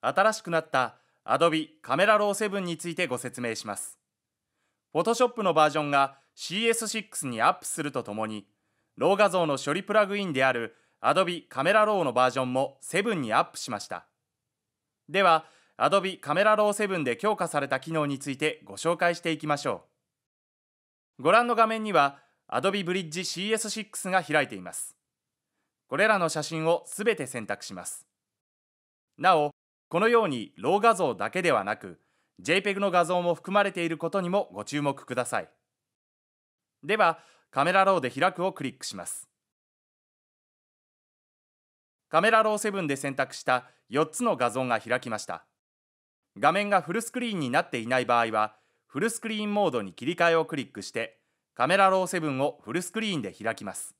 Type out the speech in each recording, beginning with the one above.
新しくなった Adobe カメラロー7についてご説明します。Photoshop のバージョンが CS6 にアップするとともに、ロー画像の処理プラグインである Adobe カメラローのバージョンも7にアップしました。では、Adobe カメラロー7で強化された機能についてご紹介していきましょう。ご覧の画面には Adobe Bridge CS6 が開いています。これらの写真をすべて選択します。なお、このようにロー画像だけではなく JPEG の画像も含まれていることにもご注目くださいではカメラローで開くをクリックしますカメラロー7で選択した4つの画像が開きました画面がフルスクリーンになっていない場合はフルスクリーンモードに切り替えをクリックしてカメラロー7をフルスクリーンで開きます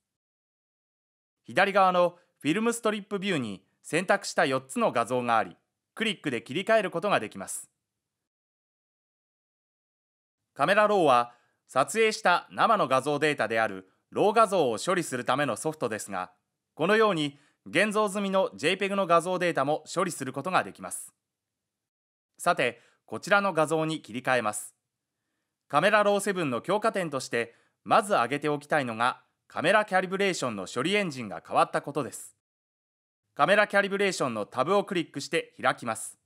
左側のフィルムストリップビューに選択した4つの画像がありクリックで切り替えることができます。カメラローは撮影した生の画像データであるロー画像を処理するためのソフトですが、このように現像済みの JPEG の画像データも処理することができます。さて、こちらの画像に切り替えます。カメラロー7の強化点として、まず挙げておきたいのがカメラキャリブレーションの処理エンジンが変わったことです。カメラキャリブレーションのタブをクリックして開きます。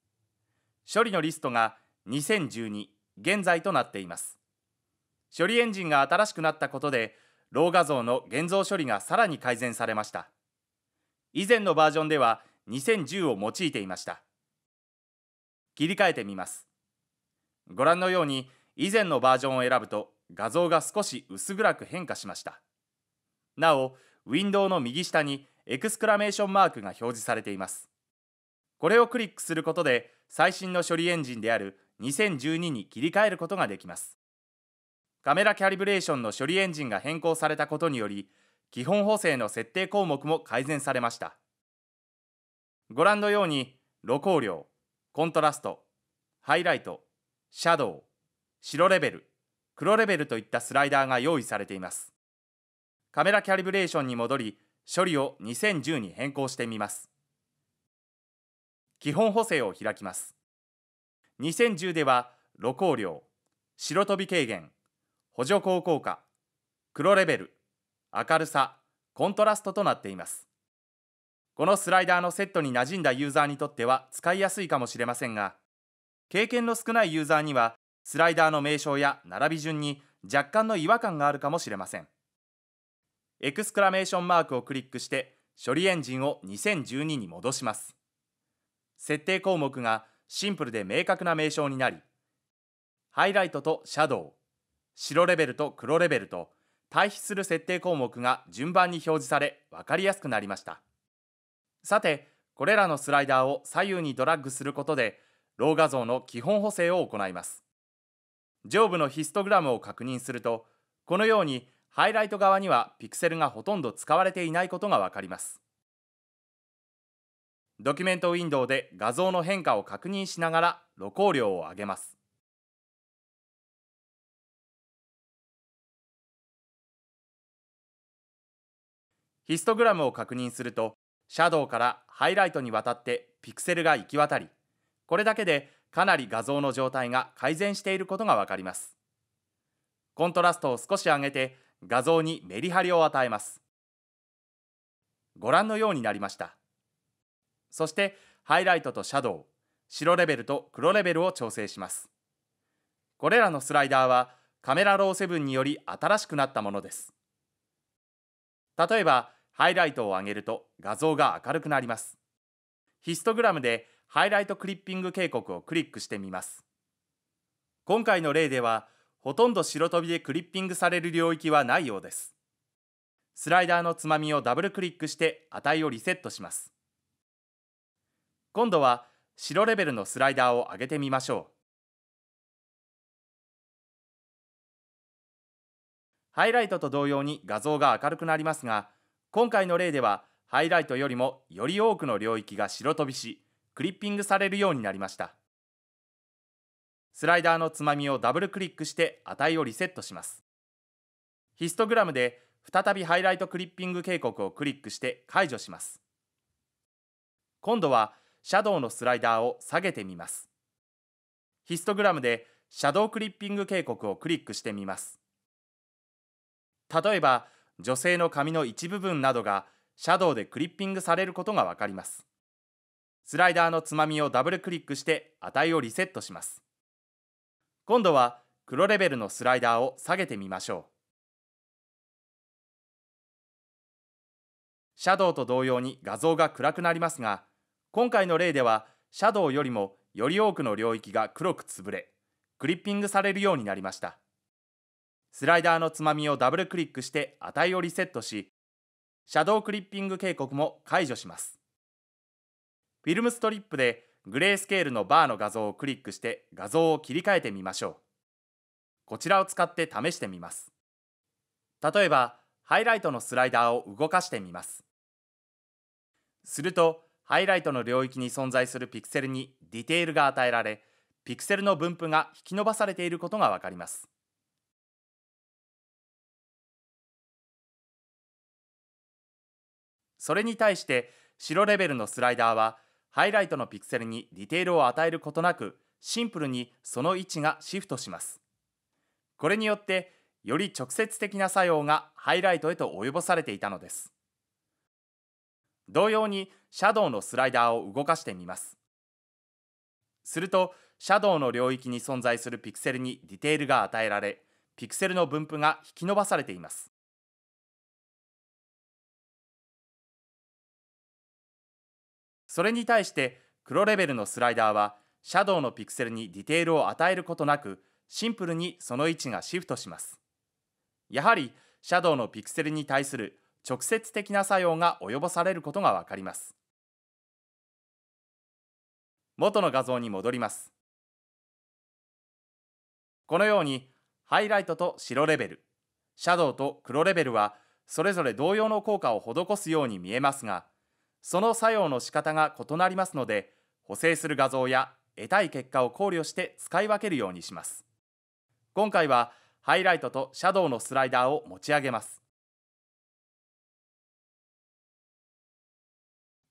処理のリストが2012現在となっています。処理エンジンが新しくなったことで、ロー画像の現像処理がさらに改善されました。以前のバージョンでは2010を用いていました。切り替えてみます。ご覧のように以前のバージョンを選ぶと画像が少し薄暗く変化しました。なお、ウィンドウの右下にエクスクラメーションマークが表示されていますこれをクリックすることで最新の処理エンジンである2012に切り替えることができますカメラキャリブレーションの処理エンジンが変更されたことにより基本補正の設定項目も改善されましたご覧のように露光量コントラストハイライトシャドウ白レベル黒レベルといったスライダーが用意されていますカメラキャリブレーションに戻り処理を2010に変更してみます。基本補正を開きます。2010では、露光量、白飛び軽減、補助光効果、黒レベル、明るさ、コントラストとなっています。このスライダーのセットに馴染んだユーザーにとっては使いやすいかもしれませんが、経験の少ないユーザーには、スライダーの名称や並び順に若干の違和感があるかもしれません。エクスクラメーションマークをクリックして処理エンジンを2012に戻します設定項目がシンプルで明確な名称になりハイライトとシャドウ白レベルと黒レベルと対比する設定項目が順番に表示され分かりやすくなりましたさてこれらのスライダーを左右にドラッグすることでロー画像の基本補正を行います上部のヒストグラムを確認するとこのようにハイライト側にはピクセルがほとんど使われていないことがわかります。ドキュメントウィンドウで画像の変化を確認しながら露光量を上げます。ヒストグラムを確認すると、シャドウからハイライトにわたってピクセルが行き渡り、これだけでかなり画像の状態が改善していることがわかります。コントラストを少し上げて画像にメリハリを与えますご覧のようになりましたそしてハイライトとシャドウ白レベルと黒レベルを調整しますこれらのスライダーはカメラロー7により新しくなったものです例えばハイライトを上げると画像が明るくなりますヒストグラムでハイライトクリッピング警告をクリックしてみます今回の例ではほとんど白飛びでクリッピングされる領域はないようです。スライダーのつまみをダブルクリックして値をリセットします。今度は白レベルのスライダーを上げてみましょう。ハイライトと同様に画像が明るくなりますが、今回の例ではハイライトよりもより多くの領域が白飛びし、クリッピングされるようになりました。スライダーのつまみをダブルクリックして値をリセットします。ヒストグラムで再びハイライトクリッピング警告をクリックして解除します。今度はシャドウのスライダーを下げてみます。ヒストグラムでシャドウクリッピング警告をクリックしてみます。例えば、女性の髪の一部分などがシャドウでクリッピングされることがわかります。スライダーのつまみをダブルクリックして値をリセットします。今度は黒レベルのスライダーを下げてみましょう。シャドウと同様に画像が暗くなりますが、今回の例ではシャドウよりもより多くの領域が黒く潰れ、クリッピングされるようになりました。スライダーのつまみをダブルクリックして値をリセットし、シャドウクリッピング警告も解除します。フィルムストリップでグレースケールのバーの画像をクリックして画像を切り替えてみましょう。こちらを使って試してみます。例えば、ハイライトのスライダーを動かしてみます。すると、ハイライトの領域に存在するピクセルにディテールが与えられ、ピクセルの分布が引き伸ばされていることがわかります。それに対して、白レベルのスライダーは、ハイライトのピクセルにディテールを与えることなく、シンプルにその位置がシフトします。これによって、より直接的な作用がハイライトへと及ぼされていたのです。同様に、シャドウのスライダーを動かしてみます。すると、シャドウの領域に存在するピクセルにディテールが与えられ、ピクセルの分布が引き伸ばされています。それに対して黒レベルのスライダーはシャドウのピクセルにディテールを与えることなくシンプルにその位置がシフトします。やはりシャドウのピクセルに対する直接的な作用が及ぼされることがわかります。元の画像に戻ります。このようにハイライトと白レベル、シャドウと黒レベルはそれぞれ同様の効果を施すように見えますが、その作用の仕方が異なりますので補正する画像や得たい結果を考慮して使い分けるようにします今回はハイライトとシャドウのスライダーを持ち上げます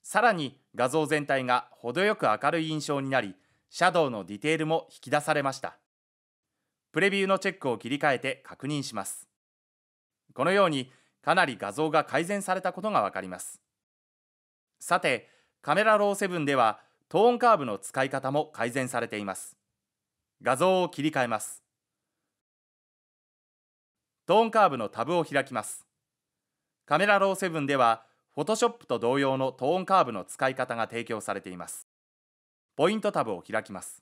さらに画像全体が程よく明るい印象になりシャドウのディテールも引き出されましたプレビューのチェックを切り替えて確認しますこのようにかなり画像が改善されたことがわかりますさてカメラロー7ではトーンカーブの使い方も改善されています画像を切り替えますトーンカーブのタブを開きますカメラロー7では Photoshop と同様のトーンカーブの使い方が提供されていますポイントタブを開きます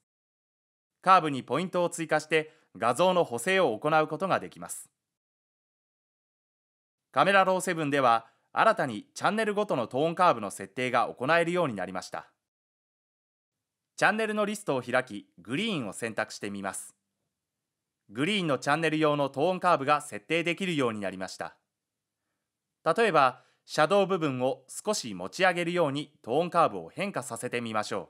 カーブにポイントを追加して画像の補正を行うことができますカメラロー7では新たにチャンネルごとのトーンカーブの設定が行えるようになりましたチャンネルのリストを開きグリーンを選択してみますグリーンのチャンネル用のトーンカーブが設定できるようになりました例えばシャドウ部分を少し持ち上げるようにトーンカーブを変化させてみましょう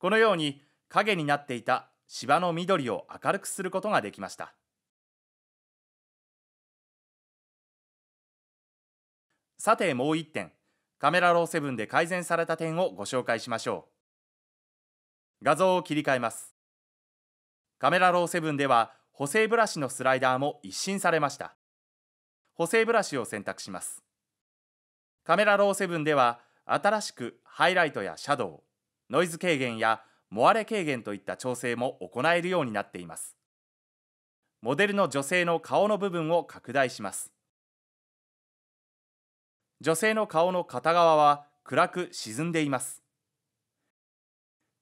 このように影になっていた芝の緑を明るくすることができました。さてもう1点カメラローセブンで改善された点をご紹介しましょう画像を切り替えますカメラローセブンでは補正ブラシのスライダーも一新されました補正ブラシを選択しますカメラローセブンでは新しくハイライトやシャドウノイズ軽減やモアレ軽減といった調整も行えるようになっていますモデルの女性の顔の部分を拡大します女性の顔の片側は暗く沈んでいます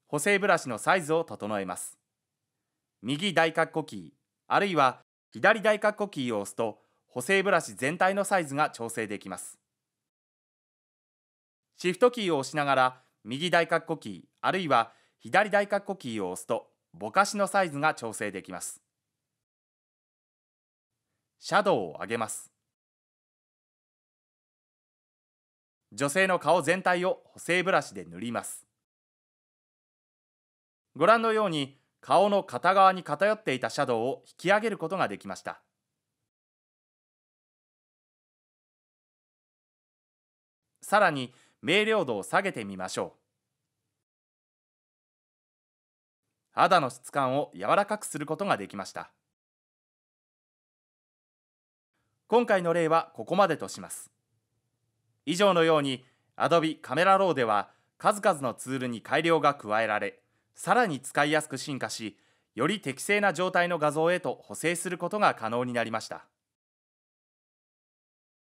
補正ブラシのサイズを整えます右大括弧キーあるいは左大括弧キーを押すと補正ブラシ全体のサイズが調整できますシフトキーを押しながら右大括弧キーあるいは左大括弧キーを押すとぼかしのサイズが調整できますシャドウを上げます女性の顔全体を補正ブラシで塗りますご覧のように顔の片側に偏っていたシャドウを引き上げることができましたさらに明瞭度を下げてみましょう肌の質感を柔らかくすることができました今回の例はここまでとします以上のように Adobe カメラローでは数々のツールに改良が加えられさらに使いやすく進化しより適正な状態の画像へと補正することが可能になりました